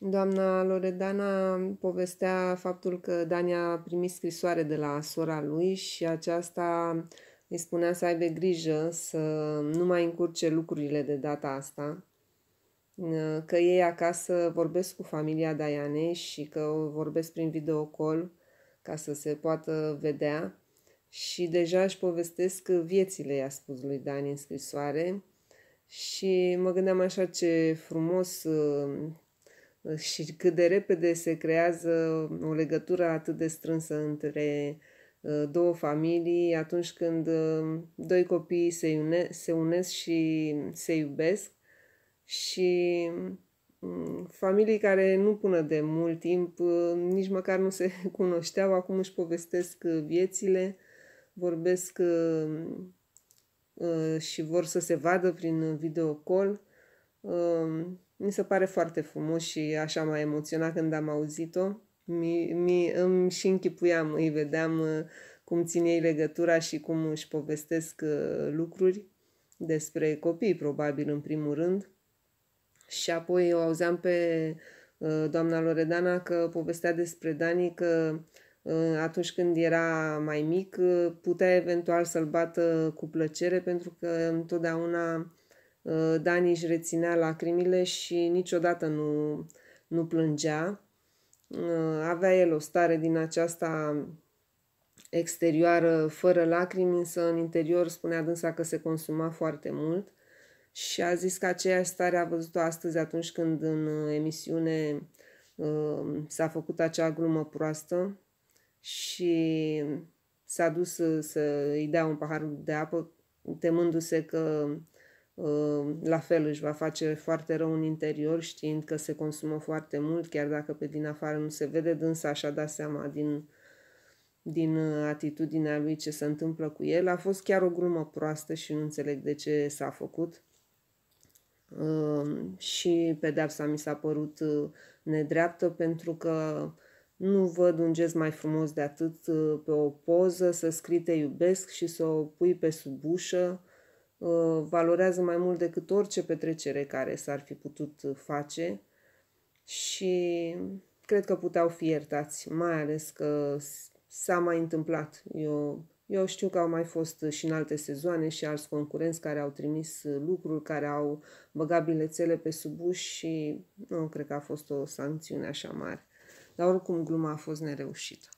Doamna Loredana povestea faptul că Dani a primit scrisoare de la sora lui și aceasta îi spunea să aibă grijă să nu mai încurce lucrurile de data asta, că ei acasă vorbesc cu familia Daianei și că vorbesc prin videocall ca să se poată vedea și deja își povestesc viețile, i-a spus lui Dani în scrisoare și mă gândeam așa ce frumos și cât de repede se creează o legătură atât de strânsă între ă, două familii atunci când ă, doi copii se, une- se unesc și se iubesc și mm, familii care nu până de mult timp, ă, nici măcar nu se cunoșteau, acum își povestesc viețile, vorbesc și vor să se vadă prin videocall mi se pare foarte frumos și așa m-a emoționat când am auzit-o. Mi, mi, îmi și închipuiam, îi vedeam uh, cum țin ei legătura și cum își povestesc uh, lucruri despre copii, probabil, în primul rând. Și apoi o auzeam pe uh, doamna Loredana că povestea despre Dani că atunci când era mai mic putea eventual să-l bată cu plăcere pentru că întotdeauna Uh, Dani își reținea lacrimile și niciodată nu, nu plângea. Uh, avea el o stare din aceasta exterioară fără lacrimi, însă în interior spunea dânsa că se consuma foarte mult și a zis că aceeași stare a văzut-o astăzi atunci când în uh, emisiune s-a făcut acea glumă proastă și s-a dus să îi dea un pahar de apă, temându-se că Ehm, la fel își va face foarte rău în interior, știind că se consumă foarte mult, chiar dacă pe din afară nu se vede, dânsa așa da seama din, din uh, atitudinea lui ce se întâmplă cu el. A fost chiar o glumă proastă și nu înțeleg de ce s-a făcut. Ehm, și pedeapsa mi s-a părut uh, nedreaptă pentru că nu văd un gest mai frumos de atât uh, pe o poză, să scrii te iubesc și să o pui pe sub ușă Uh, valorează mai mult decât orice petrecere care s-ar fi putut uh, face și cred că puteau fi iertați, mai ales că s-a mai întâmplat. Eu, eu știu că au mai fost uh, și în alte sezoane și alți concurenți care au trimis lucruri, care au băgat bilețele pe sub uși și nu cred că a fost o sancțiune așa mare. Dar oricum gluma a fost nereușită.